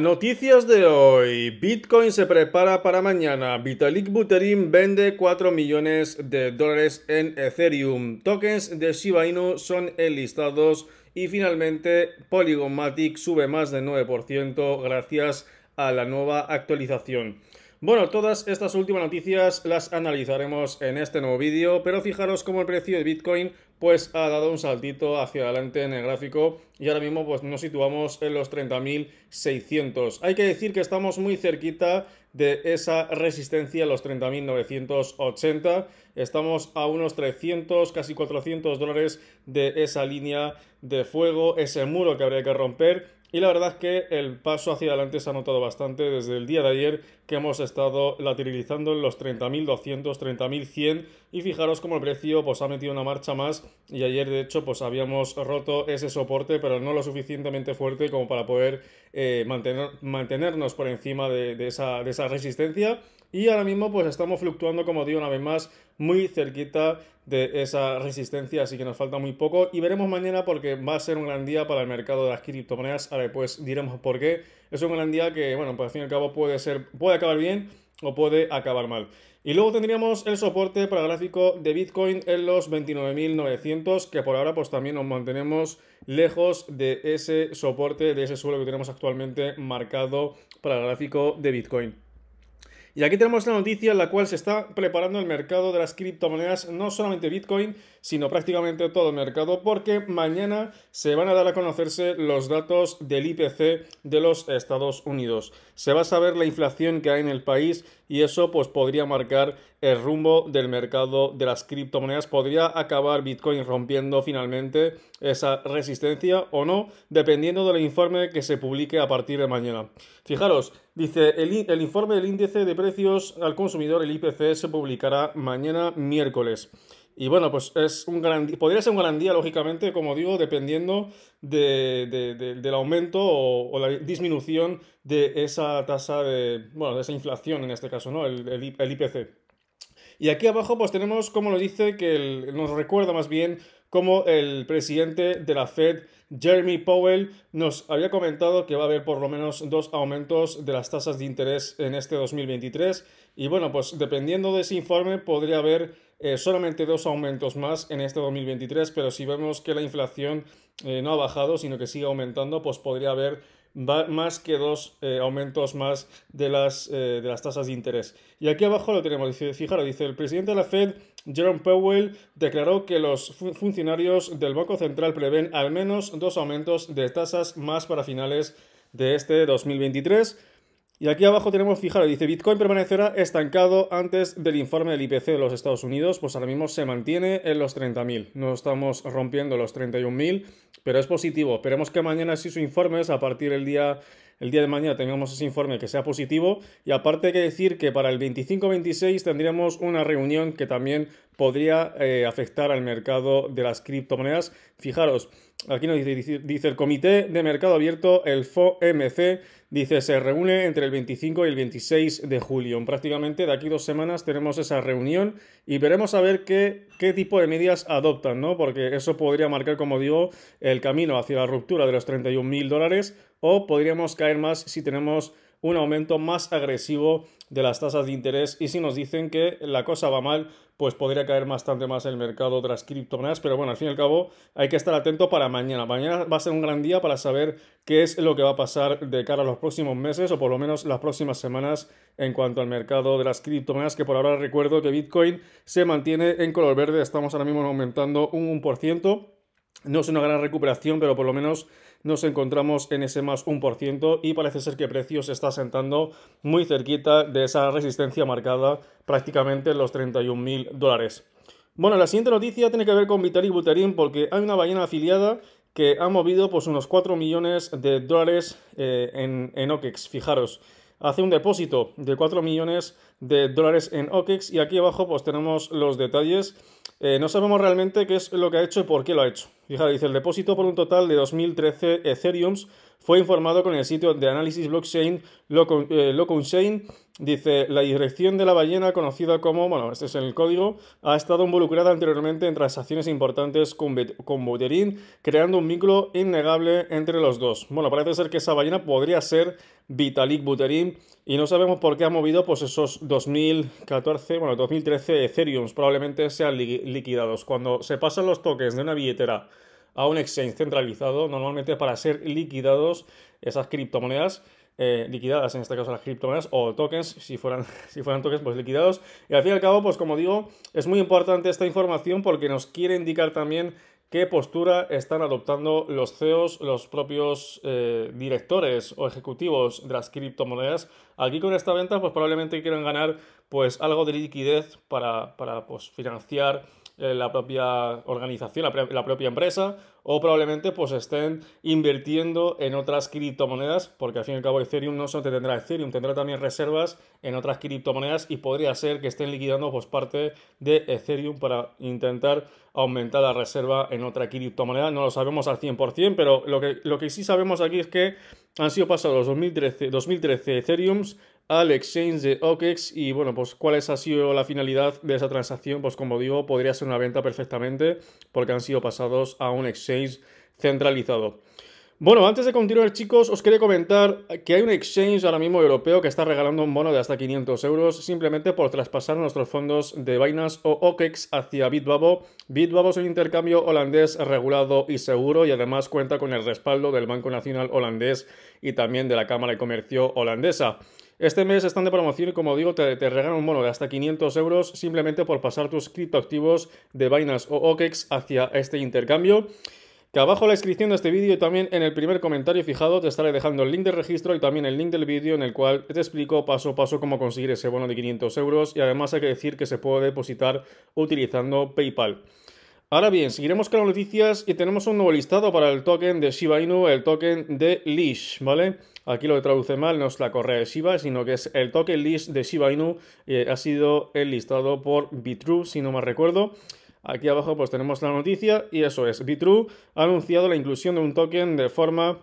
Noticias de hoy. Bitcoin se prepara para mañana. Vitalik Buterin vende 4 millones de dólares en Ethereum. Tokens de Shiba Inu son enlistados. Y finalmente, Polygon sube más del 9% gracias a la nueva actualización. Bueno, todas estas últimas noticias las analizaremos en este nuevo vídeo, pero fijaros cómo el precio de Bitcoin pues ha dado un saltito hacia adelante en el gráfico y ahora mismo pues nos situamos en los 30.600. Hay que decir que estamos muy cerquita de esa resistencia a los 30.980. Estamos a unos 300, casi 400 dólares de esa línea de fuego, ese muro que habría que romper y la verdad es que el paso hacia adelante se ha notado bastante desde el día de ayer que hemos estado lateralizando en los 30.200, 30.100 y fijaros como el precio pues ha metido una marcha más y ayer de hecho pues habíamos roto ese soporte pero no lo suficientemente fuerte como para poder eh, mantener, mantenernos por encima de, esa, de esa resistencia y ahora mismo pues estamos fluctuando como digo una vez más muy cerquita de esa resistencia, así que nos falta muy poco y veremos mañana porque va a ser un gran día para el mercado de las criptomonedas, ahora pues diremos por qué. Es un gran día que, bueno, pues al fin y al cabo puede ser, puede acabar bien o puede acabar mal. Y luego tendríamos el soporte para el gráfico de Bitcoin en los 29.900, que por ahora pues también nos mantenemos lejos de ese soporte, de ese suelo que tenemos actualmente marcado para el gráfico de Bitcoin. Y aquí tenemos la noticia en la cual se está preparando el mercado de las criptomonedas, no solamente Bitcoin, sino prácticamente todo el mercado, porque mañana se van a dar a conocerse los datos del IPC de los Estados Unidos. Se va a saber la inflación que hay en el país y eso pues podría marcar el rumbo del mercado de las criptomonedas. Podría acabar Bitcoin rompiendo finalmente esa resistencia o no, dependiendo del informe que se publique a partir de mañana. Fijaros, dice el, el informe del índice de precios al consumidor, el IPC, se publicará mañana miércoles. Y bueno, pues es un gran podría ser un gran día, lógicamente, como digo, dependiendo del aumento o, la disminución de esa tasa de, bueno, de esa inflación en este caso, ¿no? el, IPC. Y aquí abajo pues tenemos, como lo dice, que nos recuerda más bien como el presidente de la Fed, Jeremy Powell, nos había comentado que va a haber por lo menos dos aumentos de las tasas de interés en este 2023. Y bueno, pues dependiendo de ese informe podría haber eh, solamente dos aumentos más en este 2023, pero si vemos que la inflación eh, no ha bajado, sino que sigue aumentando, pues podría haber más que dos eh, aumentos más eh, de las, tasas de interés. Y aquí abajo lo tenemos, fijaros, dice el presidente de la Fed, Jerome Powell, declaró que los funcionarios del Banco Central prevén al menos dos aumentos de tasas más para finales de este 2023. Y aquí abajo tenemos, fijaros, dice Bitcoin permanecerá estancado antes del informe del IPC de los Estados Unidos, pues ahora mismo se mantiene en los 30.000, no estamos rompiendo los 31.000, pero es positivo. Esperemos que mañana si su informe es a partir del día el día de mañana tengamos ese informe que sea positivo y aparte hay que decir que para el 25-26 tendríamos una reunión que también podría eh, afectar al mercado de las criptomonedas. Fijaros, aquí nos dice, dice, el Comité de Mercado Abierto, el FOMC, dice se reúne entre el 25 y el 26 de julio. Prácticamente de aquí dos semanas tenemos esa reunión y veremos a ver qué, qué tipo de medidas adoptan, ¿no? Porque eso podría marcar, como digo, el camino hacia la ruptura de los 31.000 dólares o podríamos caer más si tenemos un aumento más agresivo de las tasas de interés y si nos dicen que la cosa va mal, pues podría caer bastante más el mercado de las criptomonedas, pero bueno, al fin y al cabo hay que estar atento para mañana. Mañana va a ser un gran día para saber qué es lo que va a pasar de cara a los próximos meses o por lo menos las próximas semanas en cuanto al mercado de las criptomonedas, que por ahora recuerdo que Bitcoin se mantiene en color verde, estamos ahora mismo aumentando un 1%. No es una gran recuperación, pero por lo menos nos encontramos en ese más 1% y parece ser que el precio se está sentando muy cerquita de esa resistencia marcada prácticamente en los 31.000 dólares. Bueno, la siguiente noticia tiene que ver con Vitalik Buterin porque hay una ballena afiliada que ha movido pues, unos 4 millones de dólares eh, en, en OKEX, fijaros hace un depósito de 4 millones de dólares en OKEX y aquí abajo pues tenemos los detalles eh, no sabemos realmente qué es lo que ha hecho y por qué lo ha hecho. Fíjate, dice el depósito por un total de 2013 Ethereums fue informado con el sitio de análisis blockchain Locon, eh, Dice, la dirección de la ballena, conocida como, bueno, este es el código, ha estado involucrada anteriormente en transacciones importantes con, con Buterin, creando un vínculo innegable entre los dos. Bueno, parece ser que esa ballena podría ser Vitalik Buterin y no sabemos por qué ha movido pues esos 2014, bueno, 2013 Ethereum, probablemente sean liquidados. Cuando se pasan los toques de una billetera a un exchange centralizado, normalmente para ser liquidados esas criptomonedas. Eh, liquidadas, en este caso las criptomonedas o tokens, si fueran, si fueran tokens, pues liquidados. Y al fin y al cabo, pues como digo, es muy importante esta información porque nos quiere indicar también qué postura están adoptando los CEOs, los propios eh, directores o ejecutivos de las criptomonedas. Aquí con esta venta, pues probablemente quieran ganar pues algo de liquidez para, para pues, financiar eh, la propia organización, la, propia empresa, o probablemente pues estén invirtiendo en otras criptomonedas, porque al fin y al cabo Ethereum no solo tendrá Ethereum, tendrá también reservas en otras criptomonedas y podría ser que estén liquidando pues parte de Ethereum para intentar aumentar la reserva en otra criptomoneda. No lo sabemos al 100%, pero lo que, lo que sí sabemos aquí es que han sido pasados los 2013, 2013 Ethereums al exchange de OKEX y bueno, pues cuál ha sido la finalidad de esa transacción, pues como digo, podría ser una venta perfectamente porque han sido pasados a un exchange centralizado. Bueno, antes de continuar chicos, os quería comentar que hay un exchange ahora mismo europeo que está regalando un bono de hasta 500 euros simplemente por traspasar nuestros fondos de Binance o OKEX hacia Bitbabo. Bitbabo es un intercambio holandés regulado y seguro y además cuenta con el respaldo del Banco Nacional Holandés y también de la Cámara de Comercio Holandesa. Este mes están de promoción y como digo te, regalan un bono de hasta 500 euros simplemente por pasar tus criptoactivos de Binance o OKEX hacia este intercambio. Que abajo la descripción de este vídeo y también en el primer comentario fijado te estaré dejando el link de registro y también el link del vídeo en el cual te explico paso a paso cómo conseguir ese bono de 500 euros y además hay que decir que se puede depositar utilizando PayPal. Ahora bien, seguiremos con las noticias y tenemos un nuevo listado para el token de Shiba Inu, el token de Leash, ¿vale? Aquí lo que traduce mal no es la correa de Shiba, sino que es el token Leash de Shiba Inu, ha sido enlistado por Bitrue, si no mal recuerdo. Aquí abajo pues tenemos la noticia y eso es, Bitrue ha anunciado la inclusión de un token de forma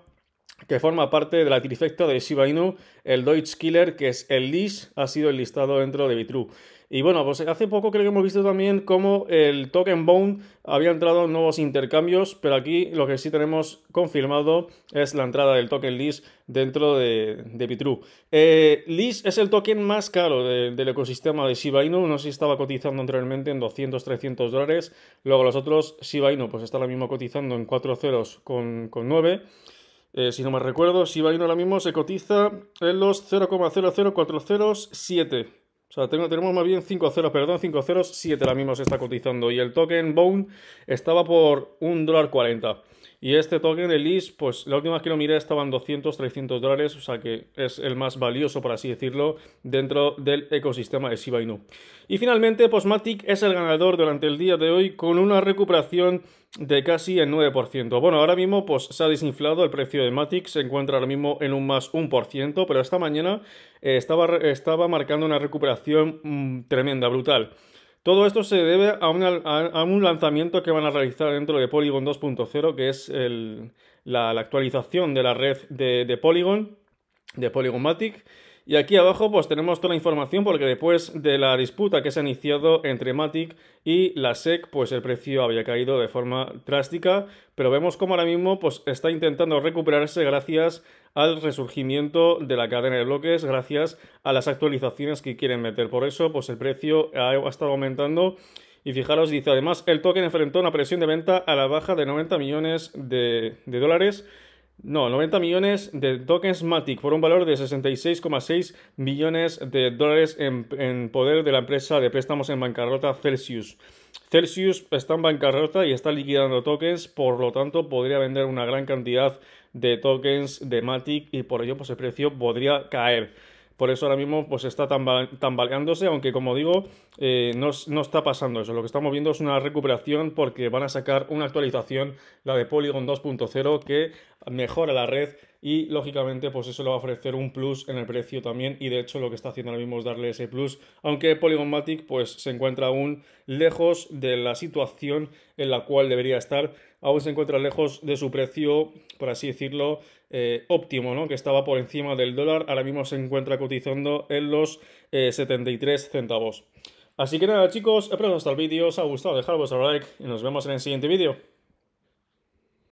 que forma parte de la de Shiba Inu, el Deutsch Killer, que es el Leash, ha sido enlistado dentro de Bitrue. Y bueno, pues hace poco creo que hemos visto también cómo el token Bone había entrado en nuevos intercambios, pero aquí lo que sí tenemos confirmado es la entrada del token LIS dentro de, de Bitru. Eh, LIS es el token más caro del ecosistema de Shiba Inu, no sé si estaba cotizando anteriormente en 200, 300 dólares, luego los otros Shiba Inu pues está ahora mismo cotizando en 4 ceros con, 9. Eh, si no me recuerdo, Shiba Inu ahora mismo se cotiza en los 0,00407 o sea, tenemos más bien 5 ceros, perdón, 5 ceros, 7 ahora mismo se está cotizando. Y el token Bone estaba por 1 dólar 40. Y este token, el pues la última vez que lo miré estaban 200, 300 dólares, o sea que es el más valioso, por así decirlo, dentro del ecosistema de Shiba Inu. Y finalmente, Postmatic pues, es el ganador durante el día de hoy con una recuperación de casi el 9%. Bueno, ahora mismo pues, se ha desinflado el precio de Matic, se encuentra ahora mismo en un más 1%, pero esta mañana eh, estaba, estaba, marcando una recuperación mm, tremenda, brutal. Todo esto se debe a, un lanzamiento que van a realizar dentro de Polygon 2.0, que es la, actualización de la red de, de Polygon, de Polygon Matic y aquí abajo pues tenemos toda la información porque después de la disputa que se ha iniciado entre Matic y la SEC, pues el precio había caído de forma drástica, pero vemos como ahora mismo pues está intentando recuperarse gracias al resurgimiento de la cadena de bloques gracias a las actualizaciones que quieren meter. Por eso, pues el precio ha, estado aumentando. Y fijaros, dice además, el token enfrentó una presión de venta a la baja de 90 millones de dólares no, 90 millones de tokens Matic por un valor de 66,6 millones de dólares en, en, poder de la empresa de préstamos en bancarrota Celsius. Celsius está en bancarrota y está liquidando tokens, por lo tanto podría vender una gran cantidad de tokens de Matic y por ello pues, el precio podría caer. Por eso ahora mismo pues está tambaleándose, aunque como digo, eh, no, no, está pasando eso. Lo que estamos viendo es una recuperación porque van a sacar una actualización, la de Polygon 2.0, que mejora la red y lógicamente pues eso le va a ofrecer un plus en el precio también y de hecho lo que está haciendo ahora mismo es darle ese plus, aunque Polygon pues se encuentra aún lejos de la situación en la cual debería estar, aún se encuentra lejos de su precio, por así decirlo, eh, óptimo, ¿no? que estaba por encima del dólar, ahora mismo se encuentra cotizando en los 73 eh, centavos. Así que nada chicos, espero que hasta el vídeo os ha gustado, dejad vuestro like y nos vemos en el siguiente vídeo.